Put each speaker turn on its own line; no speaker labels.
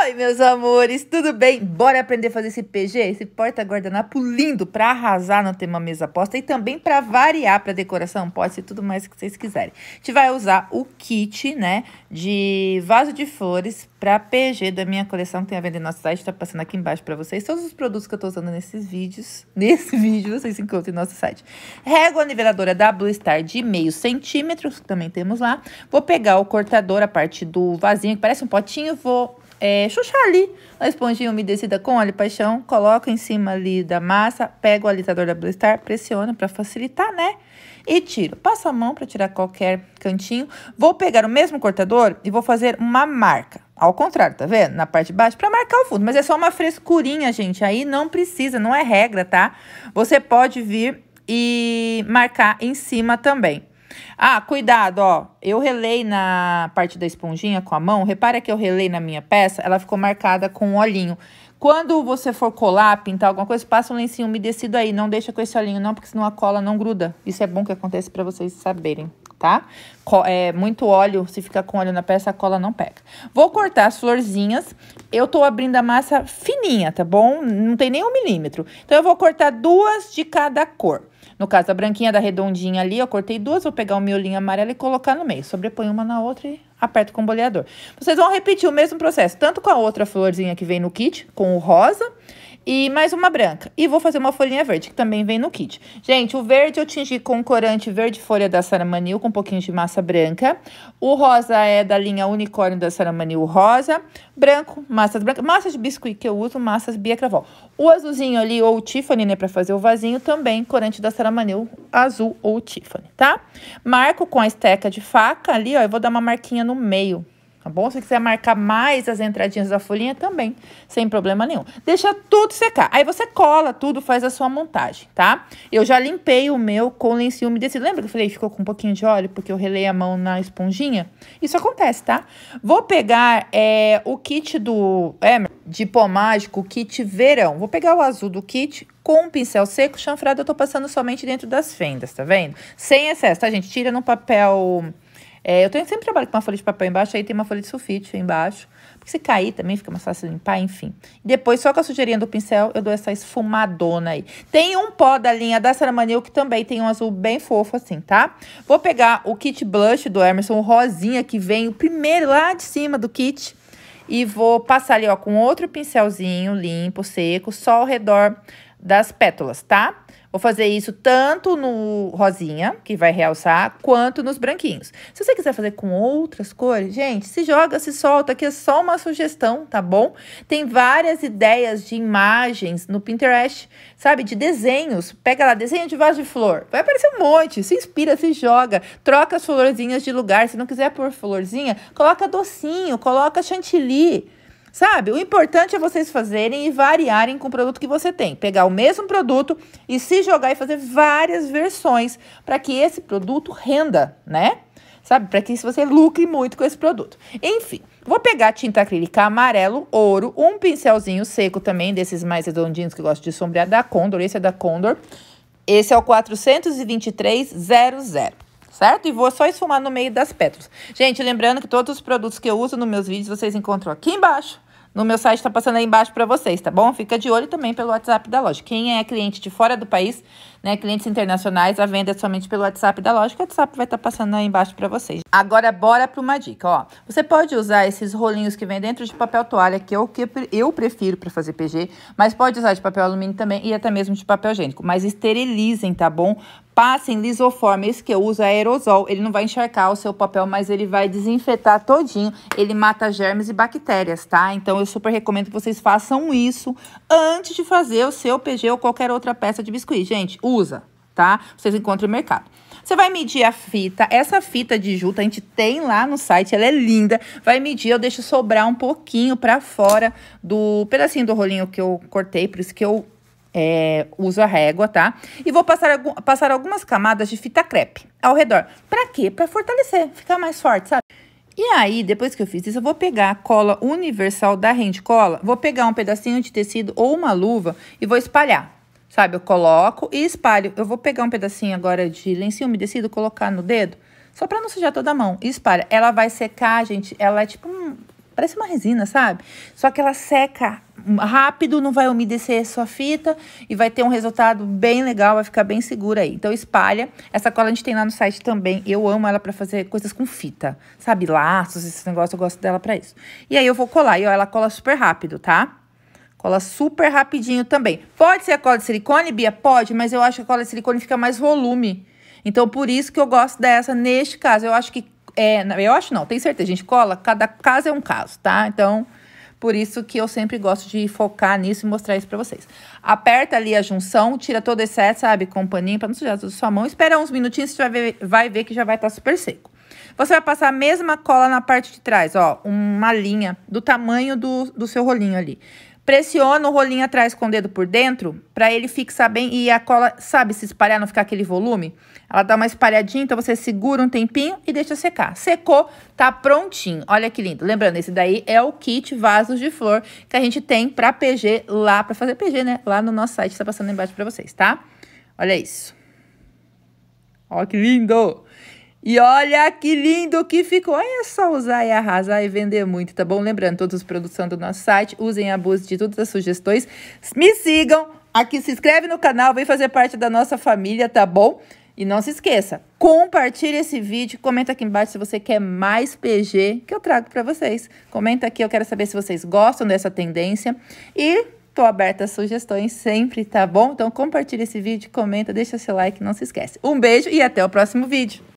Oi, meus amores, tudo bem? Bora aprender a fazer esse PG, esse porta-guardanapo lindo para arrasar no tema mesa aposta e também para variar para decoração, pode ser tudo mais que vocês quiserem. A gente vai usar o kit, né, de vaso de flores para PG da minha coleção que tem a venda no nosso site, tá passando aqui embaixo para vocês. Todos os produtos que eu tô usando nesses vídeos, nesse vídeo vocês encontram no nosso site. Régua niveladora da Blue Star de meio centímetro, também temos lá. Vou pegar o cortador, a parte do vasinho, que parece um potinho, vou é, chuchar ali a esponjinha umedecida com óleo paixão, coloca em cima ali da massa, pega o alisador da Blue Star, pressiona para facilitar, né? E tiro. Passo a mão para tirar qualquer cantinho. Vou pegar o mesmo cortador e vou fazer uma marca. Ao contrário, tá vendo? Na parte de baixo, para marcar o fundo. Mas é só uma frescurinha, gente. Aí não precisa, não é regra, tá? Você pode vir e marcar em cima também. Ah, cuidado, ó. Eu relei na parte da esponjinha com a mão. Repara que eu relei na minha peça, ela ficou marcada com um olhinho. Quando você for colar, pintar alguma coisa, passa um lencinho umedecido aí. Não deixa com esse olhinho não, porque senão a cola não gruda. Isso é bom que acontece para vocês saberem tá? É, muito óleo, se ficar com óleo na peça, a cola não pega. Vou cortar as florzinhas. Eu tô abrindo a massa fininha, tá bom? Não tem nem um milímetro. Então, eu vou cortar duas de cada cor. No caso, a branquinha da redondinha ali, eu cortei duas, vou pegar o um miolinho amarelo e colocar no meio. Sobreponho uma na outra e aperto com o boleador. Vocês vão repetir o mesmo processo, tanto com a outra florzinha que vem no kit, com o rosa, e mais uma branca. E vou fazer uma folhinha verde, que também vem no kit. Gente, o verde eu tingi com corante verde folha da Saramanil, com um pouquinho de massa branca. O rosa é da linha Unicórnio da Saramanil Rosa. Branco, massas brancas. Massa de biscuit que eu uso, massas Bia Cravol. O azulzinho ali, ou o Tiffany, né, pra fazer o vasinho, também corante da Saramanil azul ou Tiffany, tá? Marco com a esteca de faca ali, ó, eu vou dar uma marquinha no meio Tá bom? Se quiser marcar mais as entradinhas da folhinha, também, sem problema nenhum. Deixa tudo secar. Aí você cola tudo, faz a sua montagem, tá? Eu já limpei o meu com lencinho umedecido. Lembra que eu falei que ficou com um pouquinho de óleo porque eu relei a mão na esponjinha? Isso acontece, tá? Vou pegar é, o kit do é, de pó mágico, kit verão. Vou pegar o azul do kit com um pincel seco chanfrado. Eu tô passando somente dentro das fendas, tá vendo? Sem excesso, tá, gente? Tira no papel é, eu tenho sempre trabalho com uma folha de papel embaixo, aí tem uma folha de sulfite embaixo. Porque se cair também fica mais fácil limpar, enfim. Depois, só com a sujeirinha do pincel, eu dou essa esfumadona aí. Tem um pó da linha da Saramanil que também tem um azul bem fofo assim, tá? Vou pegar o kit blush do Emerson, o rosinha que vem o primeiro lá de cima do kit. E vou passar ali, ó, com outro pincelzinho limpo, seco, só ao redor das pétalas, tá? Vou fazer isso tanto no rosinha, que vai realçar, quanto nos branquinhos. Se você quiser fazer com outras cores, gente, se joga, se solta, aqui é só uma sugestão, tá bom? Tem várias ideias de imagens no Pinterest, sabe? De desenhos. Pega lá, desenho de vaso de flor. Vai aparecer um monte. Se inspira, se joga. Troca as florzinhas de lugar. Se não quiser pôr florzinha, coloca docinho, coloca chantilly Sabe? O importante é vocês fazerem e variarem com o produto que você tem. Pegar o mesmo produto e se jogar e fazer várias versões para que esse produto renda, né? Sabe? Para que você lucre muito com esse produto. Enfim, vou pegar tinta acrílica amarelo, ouro, um pincelzinho seco também, desses mais redondinhos que eu gosto de sombrear, da Condor. Esse é da Condor. Esse é o 42300 certo? E vou só esfumar no meio das pétalas. Gente, lembrando que todos os produtos que eu uso nos meus vídeos vocês encontram aqui embaixo no meu site, está passando aí embaixo para vocês, tá bom? Fica de olho também pelo WhatsApp da loja. Quem é cliente de fora do país né? Clientes internacionais, a venda é somente pelo WhatsApp da loja, que o WhatsApp vai estar tá passando aí embaixo para vocês. Agora, bora para uma dica, ó. Você pode usar esses rolinhos que vem dentro de papel toalha, que é o que eu prefiro para fazer PG, mas pode usar de papel alumínio também e até mesmo de papel higiênico. Mas esterilizem, tá bom? passem lisoforme, esse que eu uso é aerosol, ele não vai encharcar o seu papel, mas ele vai desinfetar todinho, ele mata germes e bactérias, tá? Então eu super recomendo que vocês façam isso antes de fazer o seu PG ou qualquer outra peça de biscuit, gente usa, tá? Vocês encontram no mercado. Você vai medir a fita. Essa fita de juta a gente tem lá no site, ela é linda. Vai medir, eu deixo sobrar um pouquinho para fora do pedacinho do rolinho que eu cortei, por isso que eu é, uso a régua, tá? E vou passar, passar algumas camadas de fita crepe ao redor. Pra quê? Pra fortalecer, ficar mais forte, sabe? E aí, depois que eu fiz isso, eu vou pegar a cola universal da rende cola. vou pegar um pedacinho de tecido ou uma luva e vou espalhar. Sabe, eu coloco e espalho. Eu vou pegar um pedacinho agora de lencinho umedecido, colocar no dedo, só pra não sujar toda a mão. E espalha. Ela vai secar, gente. Ela é tipo um, parece uma resina, sabe? Só que ela seca rápido, não vai umedecer sua fita e vai ter um resultado bem legal, vai ficar bem segura aí. Então espalha. Essa cola a gente tem lá no site também. Eu amo ela para fazer coisas com fita, sabe? Laços, esse negócio eu gosto dela para isso. E aí eu vou colar e ó, ela cola super rápido, tá? Cola super rapidinho também. Pode ser a cola de silicone, Bia? Pode, mas eu acho que a cola de silicone fica mais volume. Então, por isso que eu gosto dessa neste caso. Eu acho que. É, eu acho não, tenho certeza, gente. Cola, cada caso é um caso, tá? Então, por isso que eu sempre gosto de focar nisso e mostrar isso pra vocês. Aperta ali a junção, tira todo o excesso, sabe? Com um paninho pra não sujar a sua mão. Espera uns minutinhos, você vai ver, vai ver que já vai estar tá super seco. Você vai passar a mesma cola na parte de trás, ó. Uma linha do tamanho do, do seu rolinho ali. Pressiona o rolinho atrás com o dedo por dentro para ele fixar bem e a cola, sabe, se espalhar, não ficar aquele volume. Ela dá uma espalhadinha, então você segura um tempinho e deixa secar. Secou, tá prontinho. Olha que lindo. Lembrando, esse daí é o kit vasos de flor que a gente tem para PG lá, para fazer PG, né? Lá no nosso site, tá passando embaixo para vocês, tá? Olha isso. Olha que lindo! E olha que lindo que ficou. Olha só usar e arrasar e vender muito, tá bom? Lembrando, todos os produtos do nosso site, usem a abuso de todas as sugestões. Me sigam aqui, se inscreve no canal, vem fazer parte da nossa família, tá bom? E não se esqueça, compartilhe esse vídeo, comenta aqui embaixo se você quer mais PG que eu trago para vocês. Comenta aqui, eu quero saber se vocês gostam dessa tendência e tô aberta a sugestões sempre, tá bom? Então compartilhe esse vídeo, comenta, deixa seu like, não se esquece. Um beijo e até o próximo vídeo.